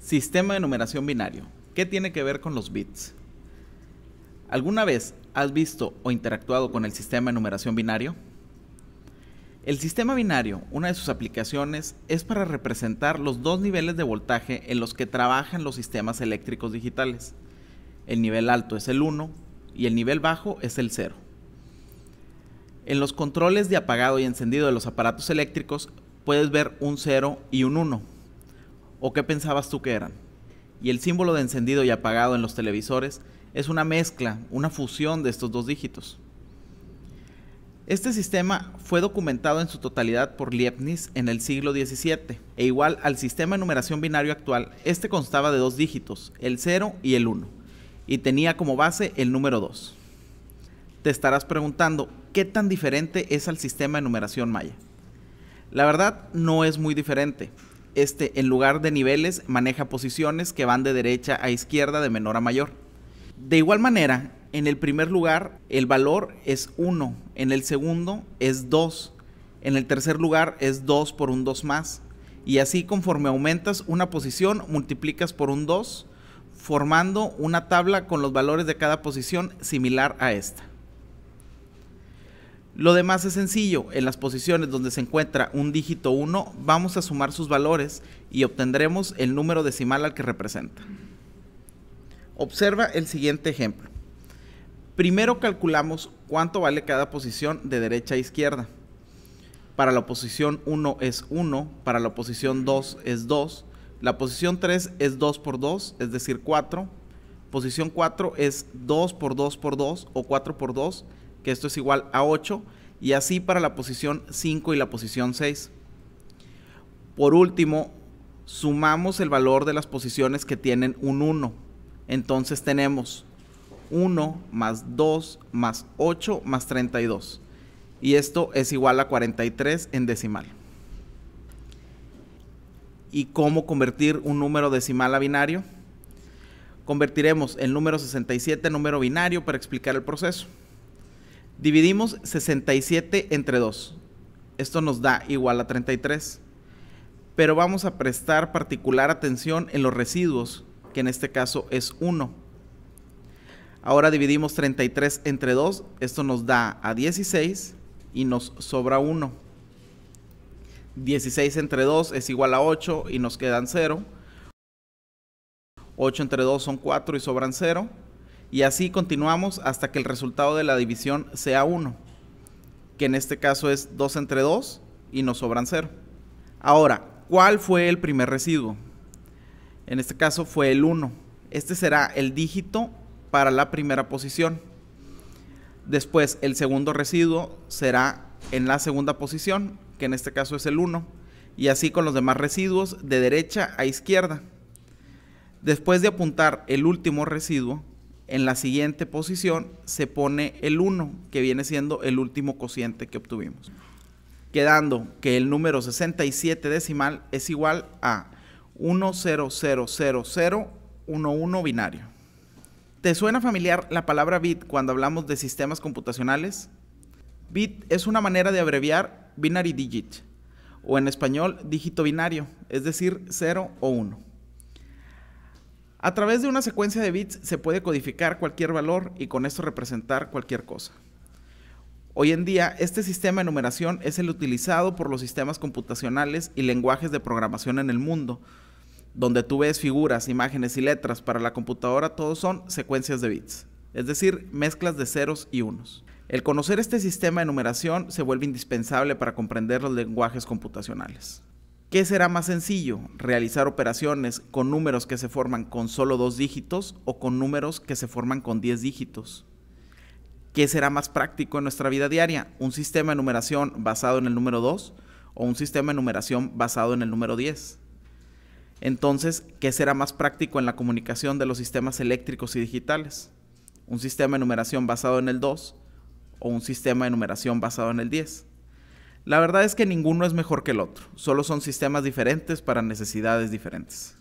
Sistema de numeración binario. ¿Qué tiene que ver con los bits? ¿Alguna vez has visto o interactuado con el sistema de numeración binario? El sistema binario, una de sus aplicaciones, es para representar los dos niveles de voltaje en los que trabajan los sistemas eléctricos digitales. El nivel alto es el 1 y el nivel bajo es el 0. En los controles de apagado y encendido de los aparatos eléctricos puedes ver un 0 y un 1 o qué pensabas tú que eran. Y el símbolo de encendido y apagado en los televisores es una mezcla, una fusión de estos dos dígitos. Este sistema fue documentado en su totalidad por Leibniz en el siglo XVII, e igual al sistema de numeración binario actual, este constaba de dos dígitos, el 0 y el 1, y tenía como base el número 2. Te estarás preguntando, ¿qué tan diferente es al sistema de numeración maya? La verdad, no es muy diferente, este, en lugar de niveles, maneja posiciones que van de derecha a izquierda, de menor a mayor. De igual manera, en el primer lugar, el valor es 1, en el segundo es 2, en el tercer lugar es 2 por un 2 más. Y así conforme aumentas una posición, multiplicas por un 2, formando una tabla con los valores de cada posición similar a esta. Lo demás es sencillo, en las posiciones donde se encuentra un dígito 1 vamos a sumar sus valores y obtendremos el número decimal al que representa. Observa el siguiente ejemplo. Primero calculamos cuánto vale cada posición de derecha a izquierda. Para la posición 1 es 1, para la posición 2 es 2, la posición 3 es 2 por 2, es decir 4, posición 4 es 2 por 2 por 2 o 4 por 2, que esto es igual a 8, y así para la posición 5 y la posición 6. Por último, sumamos el valor de las posiciones que tienen un 1. Entonces tenemos 1 más 2 más 8 más 32. Y esto es igual a 43 en decimal. ¿Y cómo convertir un número decimal a binario? Convertiremos el número 67 en número binario para explicar el proceso. Dividimos 67 entre 2. Esto nos da igual a 33. Pero vamos a prestar particular atención en los residuos, que en este caso es 1. Ahora dividimos 33 entre 2. Esto nos da a 16 y nos sobra 1. 16 entre 2 es igual a 8 y nos quedan 0. 8 entre 2 son 4 y sobran 0. Y así continuamos hasta que el resultado de la división sea 1, que en este caso es 2 entre 2 y nos sobran 0. Ahora, ¿cuál fue el primer residuo? En este caso fue el 1. Este será el dígito para la primera posición. Después, el segundo residuo será en la segunda posición, que en este caso es el 1. Y así con los demás residuos de derecha a izquierda. Después de apuntar el último residuo, en la siguiente posición se pone el 1, que viene siendo el último cociente que obtuvimos. Quedando que el número 67 decimal es igual a 1000011 binario. ¿Te suena familiar la palabra bit cuando hablamos de sistemas computacionales? Bit es una manera de abreviar binary digit, o en español dígito binario, es decir, 0 o 1. A través de una secuencia de bits se puede codificar cualquier valor y con esto representar cualquier cosa. Hoy en día, este sistema de numeración es el utilizado por los sistemas computacionales y lenguajes de programación en el mundo, donde tú ves figuras, imágenes y letras. Para la computadora todos son secuencias de bits, es decir, mezclas de ceros y unos. El conocer este sistema de numeración se vuelve indispensable para comprender los lenguajes computacionales. ¿Qué será más sencillo? ¿Realizar operaciones con números que se forman con solo dos dígitos o con números que se forman con diez dígitos? ¿Qué será más práctico en nuestra vida diaria? ¿Un sistema de numeración basado en el número 2 o un sistema de numeración basado en el número 10? Entonces, ¿qué será más práctico en la comunicación de los sistemas eléctricos y digitales? ¿Un sistema de numeración basado en el 2 o un sistema de numeración basado en el 10? La verdad es que ninguno es mejor que el otro, solo son sistemas diferentes para necesidades diferentes.